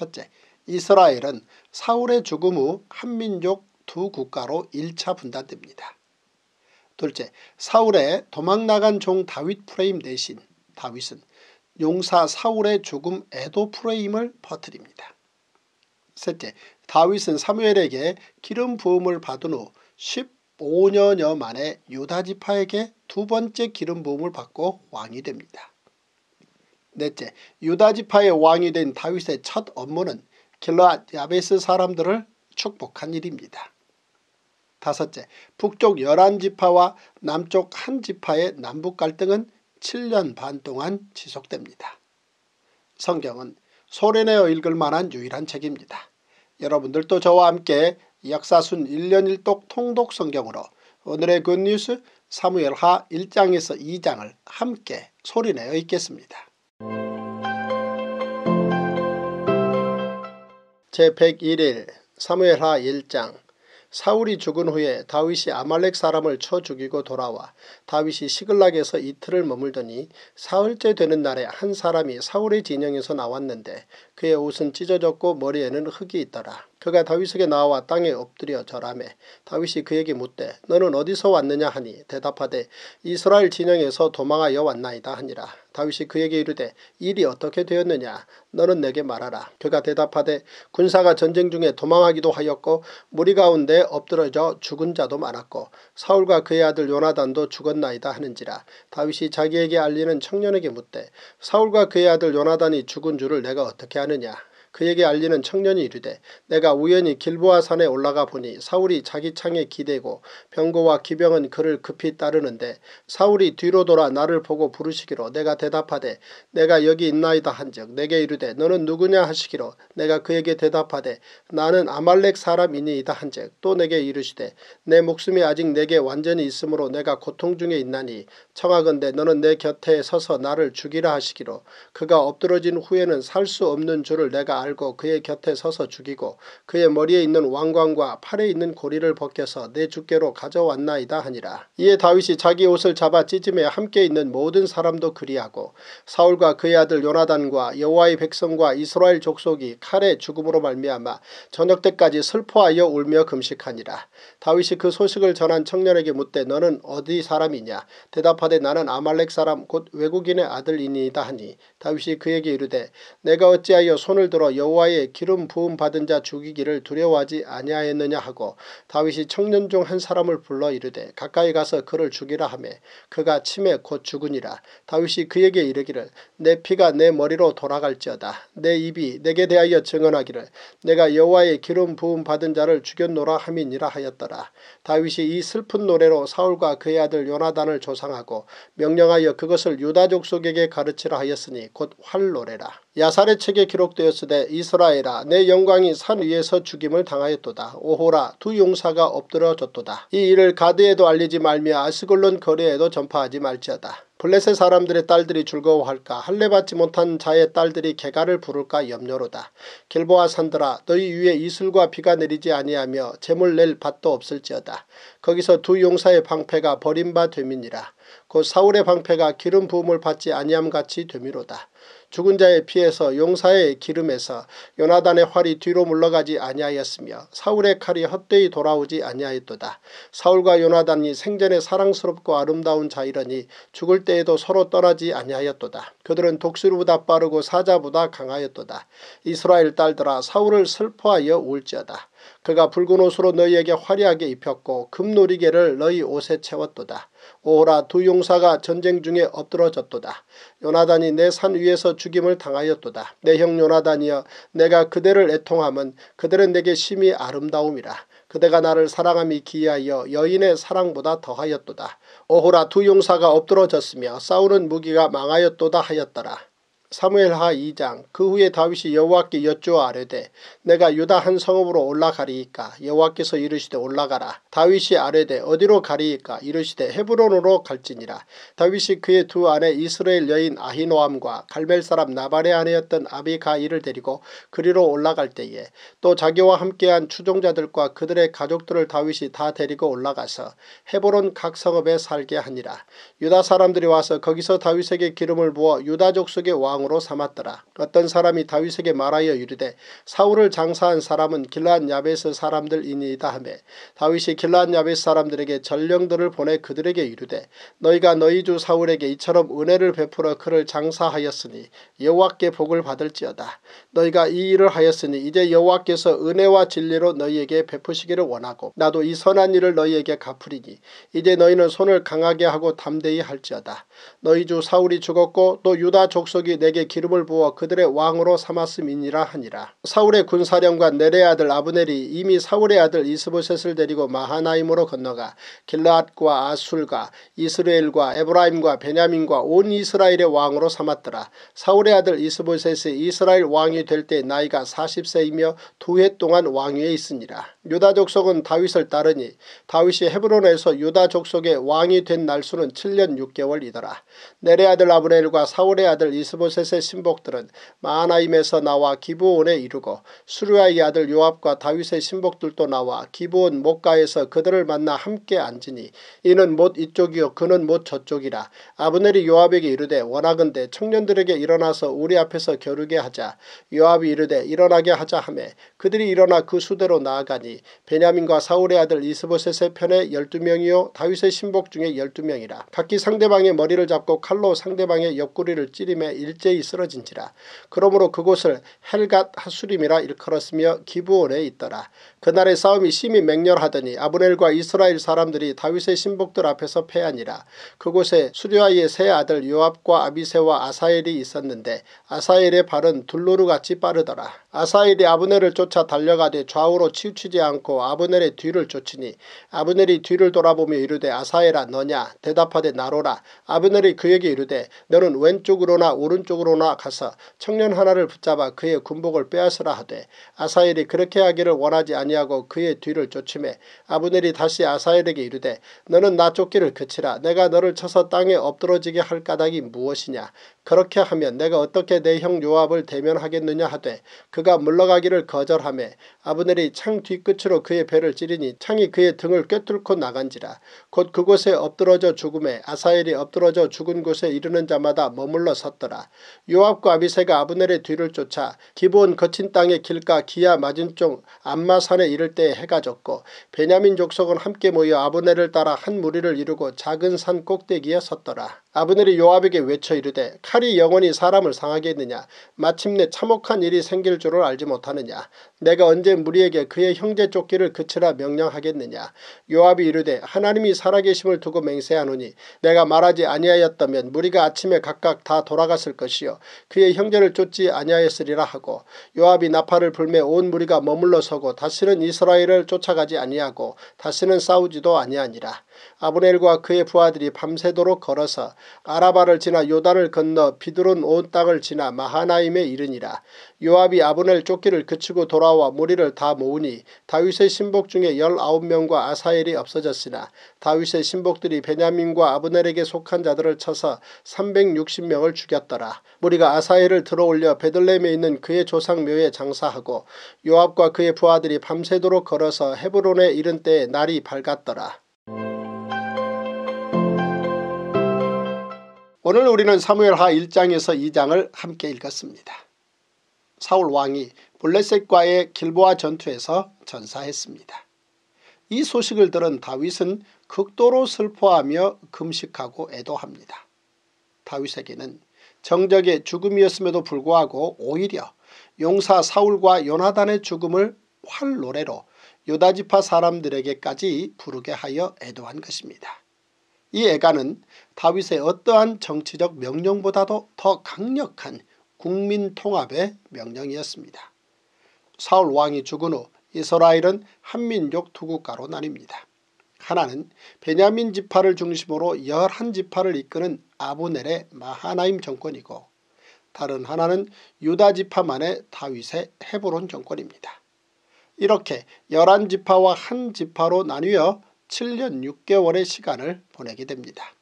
첫째, 이스라엘은 사울의 죽음 후 한민족 두 국가로 1차 분단됩니다. 둘째, 사울의 도망나간 종 다윗 프레임 대신 다윗은 용사 사울의 죽음 에도 프레임을 퍼뜨립니다. 셋째, 다윗은 사무엘에게 기름 부음을 받은 후 15년여 만에 유다지파에게 두 번째 기름 부음을 받고 왕이 됩니다. 넷째, 유다 지파의 왕이 된 다윗의 첫 업무는 길라 야베스 사람들을 축복한 일입니다. 다섯째, 북쪽 11지파와 남쪽 한지파의 남북 갈등은 7년 반 동안 지속됩니다. 성경은 소련에어 읽을 만한 유일한 책입니다. 여러분들도 저와 함께 역사순 1년 1독 통독 성경으로 오늘의 굿뉴스 사무엘하 1장에서 2장을 함께 소리내어 읽겠습니다. 제101일 사무엘하 1장 사울이 죽은 후에 다윗이 아말렉 사람을 쳐 죽이고 돌아와 다윗이 시글락에서 이틀을 머물더니 사흘째 되는 날에 한 사람이 사울의 진영에서 나왔는데 그의 옷은 찢어졌고 머리에는 흙이 있더라. 그가 다윗에게 나와 땅에 엎드려 절하매 다윗이 그에게 묻되 너는 어디서 왔느냐 하니 대답하되 이스라엘 진영에서 도망하여 왔나이다 하니라 다윗이 그에게 이르되 일이 어떻게 되었느냐 너는 내게 말하라 그가 대답하되 군사가 전쟁 중에 도망하기도 하였고 무리 가운데 엎드러져 죽은 자도 많았고 사울과 그의 아들 요나단도 죽었나이다 하는지라 다윗이 자기에게 알리는 청년에게 묻되 사울과 그의 아들 요나단이 죽은 줄을 내가 어떻게 아느냐 그에게 알리는 청년이 이르되 내가 우연히 길보아 산에 올라가 보니 사울이 자기 창에 기대고 병거와 기병은 그를 급히 따르는데 사울이 뒤로 돌아 나를 보고 부르시기로 내가 대답하되 내가 여기 있나이다 한즉 내게 이르되 너는 누구냐 하시기로 내가 그에게 대답하되 나는 아말렉 사람이니이다 한즉 또 내게 이르시되 내 목숨이 아직 내게 완전히 있으므로 내가 고통 중에 있나니 청하건대 너는 내 곁에 서서 나를 죽이라 하시기로 그가 엎드러진 후에는 살 수 없는 줄을 내가 알고 그의 곁에 서서 죽이고 그의 머리에 있는 왕관과 팔에 있는 고리를 벗겨서 내 주께로 가져왔나이다 하니라. 이에 다윗이 자기 옷을 잡아 찢음에 함께 있는 모든 사람도 그리하고 사울과 그의 아들 요나단과 여호와의 백성과 이스라엘 족속이 칼의 죽음으로 말미암아 저녁 때까지 슬퍼하여 울며 금식하니라. 다윗이 그 소식을 전한 청년에게 묻되 너는 어디 사람이냐 대답하되 나는 아말렉 사람 곧 외국인의 아들이니이다 하니 다윗이 그에게 이르되 내가 어찌하여 손을 들어 여호와의 기름 부음 받은 자 죽이기를 두려워하지 아니하였느냐 하고 다윗이 청년 중 한 사람을 불러 이르되 가까이 가서 그를 죽이라 하매 그가 침에 곧 죽으니라 다윗이 그에게 이르기를 내 피가 내 머리로 돌아갈지어다 내 입이 내게 대하여 증언하기를 내가 여호와의 기름 부음 받은 자를 죽였노라 함이니라 하였더라 다윗이 이 슬픈 노래로 사울과 그의 아들 요나단을 조상하고 명령하여 그것을 유다 족속에게 가르치라 하였으니 곧 활노래라. 야살의 책에 기록되었으되 이스라엘아 내 영광이 산 위에서 죽임을 당하였도다. 오호라 두 용사가 엎드러졌도다. 이 일을 가드에도 알리지 말며 아스골론 거리에도 전파하지 말지어다. 블레셋 사람들의 딸들이 즐거워할까 할례 받지 못한 자의 딸들이 개가를 부를까 염려로다. 길보아 산들아 너희 위에 이슬과 비가 내리지 아니하며 재물 낼 밭도 없을지어다. 거기서 두 용사의 방패가 버린 바 됨이니라. 곧 사울의 방패가 기름 부음을 받지 아니함같이 됨이로다. 죽은 자의 피에서 용사의 기름에서 요나단의 활이 뒤로 물러가지 아니하였으며 사울의 칼이 헛되이 돌아오지 아니하였도다. 사울과 요나단이 생전에 사랑스럽고 아름다운 자이러니 죽을 때에도 서로 떠나지 아니하였도다. 그들은 독수리보다 빠르고 사자보다 강하였도다. 이스라엘 딸들아 사울을 슬퍼하여 울지어다. 그가 붉은 옷으로 너희에게 화려하게 입혔고 금놀이개를 너희 옷에 채웠도다. 오호라 두 용사가 전쟁 중에 엎드러졌도다. 요나단이 내 산 위에서 죽임을 당하였도다. 내 형 요나단이여 내가 그대를 애통함은 그들은 내게 심히 아름다움이라. 그대가 나를 사랑함이 기이하여 여인의 사랑보다 더하였도다. 오호라 두 용사가 엎드러졌으며 싸우는 무기가 망하였도다 하였더라. 사무엘하 2장 그 후에 다윗이 여호와께 여쭈어 아뢰되 내가 유다 한 성읍으로 올라가리이까 여호와께서 이르시되 올라가라 다윗이 아뢰되 어디로 가리이까 이르시되 헤브론으로 갈지니라 다윗이 그의 두 아내 이스라엘 여인 아히노암과 갈멜 사람 나발의 아내였던 아비가이를 데리고 그리로 올라갈 때에 또 자기와 함께한 추종자들과 그들의 가족들을 다윗이 다 데리고 올라가서 헤브론 각 성읍에 살게 하니라 유다 사람들이 와서 거기서 다윗에게 기름을 부어 유다족 속의 왕 왕으로 삼았더라. 어떤 사람이 다윗에게 말하여 이르되 사울을 장사한 사람은 길라한 야베스 사람들이니이다 하며 다윗이 길라한 야베스 사람들에게 전령들을 보내 그들에게 이르되 너희가 너희 주 사울에게 이처럼 은혜를 베풀어 그를 장사하였으니 여호와께 복을 받을지어다. 너희가 이 일을 하였으니 이제 여호와께서 은혜와 진리로 너희에게 베푸시기를 원하고 나도 이 선한 일을 너희에게 갚으리니 이제 너희는 손을 강하게 하고 담대히 할지어다. 너희 주 사울이 죽었고 또 유다 족속이 내 그들에게 기름을 부어 그들의 왕으로 삼았음이니라 하니라. 사울의 군사령관 넬의 아들 아브넬이 이미 사울의 아들 이스보셋을 데리고 마하나임으로 건너가 길라앗과 아술과 이스라엘과 에브라임과 베냐민과 온 이스라엘의 왕으로 삼았더라. 사울의 아들 이스보셋이 이스라엘 왕이 될 때 나이가 40세이며 두 해 동안 왕위에 있으니라. 유다 족속은 다윗을 따르니 다윗이 헤브론에서 유다 족속의 왕이 된 날수는 7년 6개월이더라. 내레 아들 아브넬과 사울의 아들 이스보셋의 신복들은 마하나임에서 나와 기부온에 이르고 수루아의 아들 요압과 다윗의 신복들도 나와 기부온 목가에서 그들을 만나 함께 앉으니 이는 못 이쪽이요 그는 못 저쪽이라. 아브넬이 요압에게 이르되 원하건대 청년들에게 일어나서 우리 앞에서 겨루게 하자. 요압이 이르되 일어나게 하자 하매 그들이 일어나 그 수대로 나아가니 자들 베냐민과 사울의 아들 이스보셋의 편에 열두 명이요 다윗의 신복 중에 열두 명이라 각기 상대방의 머리를 잡고 칼로 상대방의 옆구리를 찌림에 일제히 쓰러진지라 그러므로 그곳을 헬갓 하수림이라 일컬었으며 기부원에 있더라 그날의 싸움이 심히 맹렬하더니 아브넬과 이스라엘 사람들이 다윗의 신복들 앞에서 패하니라. 그곳에 수리아의 세 아들 요압과 아비세와 아사엘이 있었는데 아사엘의 발은 둘로루같이 빠르더라. 아사엘이 아브넬을 쫓아 달려가되 좌우로 치우치지 않고 아브넬의 뒤를 쫓으니 아브넬이 뒤를 돌아보며 이르되 아사엘아 너냐 대답하되 나로라. 아브넬이 그에게 이르되 너는 왼쪽으로나 오른쪽으로나 가서 청년 하나를 붙잡아 그의 군복을 빼앗으라 하되 아사엘이 그렇게 하기를 원하지 아니 아니하고 그의 뒤를 쫓으에 아브넬이 다시 아사엘에게 이르되 너는 나 쫓기를 그치라 내가 너를 쳐서 땅에 엎드러지게 할 까닭이 무엇이냐 그렇게 하면 내가 어떻게 내 형 요압을 대면하겠느냐 하되 그가 물러가기를 거절함에 아브넬이 창 뒤끝으로 그의 배를 찌르니 창이 그의 등을 꿰뚫고 나간지라 곧 그곳에 엎드러져 죽음에 아사엘이 엎드러져 죽은 곳에 이르는 자마다 머물러 섰더라. 요압과 아비세가 아브넬의 뒤를 쫓아 기본 거친 땅의 길가 기아 맞은쪽 안마산에 이를 때 해가 졌고 베냐민 족속은 함께 모여 아브넬을 따라 한 무리를 이루고 작은 산 꼭대기에 섰더라. 아브넬이 요압에게 외쳐 이르되 칼 칼이 영원히 사람을 상하게 했느냐 마침내 참혹한 일이 생길 줄을 알지 못하느냐 내가 언제 무리에게 그의 형제 쫓기를 그치라 명령하겠느냐 요압이 이르되 하나님이 살아계심을 두고 맹세하노니 내가 말하지 아니하였다면 무리가 아침에 각각 다 돌아갔을 것이요 그의 형제를 쫓지 아니하였으리라 하고 요압이 나팔을 불매 온 무리가 머물러 서고 다시는 이스라엘을 쫓아가지 아니하고 다시는 싸우지도 아니하니라 아브넬과 그의 부하들이 밤새도록 걸어서 아라바를 지나 요단을 건너 비드론 온 땅을 지나 마하나임에 이르니라. 요압이 아브넬 쫓기를 그치고 돌아와 무리를 다 모으니 다윗의 신복 중에 열아홉 명과 아사엘이 없어졌으나 다윗의 신복들이 베냐민과 아브넬에게 속한 자들을 쳐서 360명을 죽였더라. 무리가 아사엘을 들어올려 베들렘에 있는 그의 조상 묘에 장사하고 요압과 그의 부하들이 밤새도록 걸어서 헤브론에 이른 때에 날이 밝았더라. 오늘 우리는 사무엘하 1장에서 2장을 함께 읽었습니다. 사울 왕이 블레셋과의 길보아 전투에서 전사했습니다. 이 소식을 들은 다윗은 극도로 슬퍼하며 금식하고 애도합니다. 다윗에게는 정적의 죽음이었음에도 불구하고 오히려 용사 사울과 요나단의 죽음을 활 노래로 유다지파 사람들에게까지 부르게 하여 애도한 것입니다. 이 애가는 다윗의 어떠한 정치적 명령보다도 더 강력한 국민 통합의 명령이었습니다. 사울 왕이 죽은 후 이스라엘은 한민족 두 국가로 나뉩니다. 하나는 베냐민 지파를 중심으로 11지파를 이끄는 아브넬의 마하나임 정권이고 다른 하나는 유다 지파만의 다윗의 헤브론 정권입니다. 이렇게 11지파와 한 지파로 나뉘어 7년 6개월의 시간을 보내게 됩니다.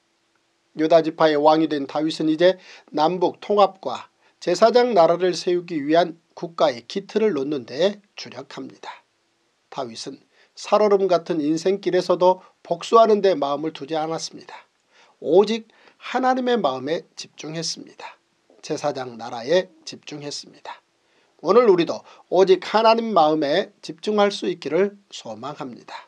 유다지파의 왕이 된 다윗은 이제 남북 통합과 제사장 나라를 세우기 위한 국가의 기틀을 놓는 데 주력합니다. 다윗은 살얼음 같은 인생길에서도 복수하는 데 마음을 두지 않았습니다. 오직 하나님의 마음에 집중했습니다. 제사장 나라에 집중했습니다. 오늘 우리도 오직 하나님 마음에 집중할 수 있기를 소망합니다.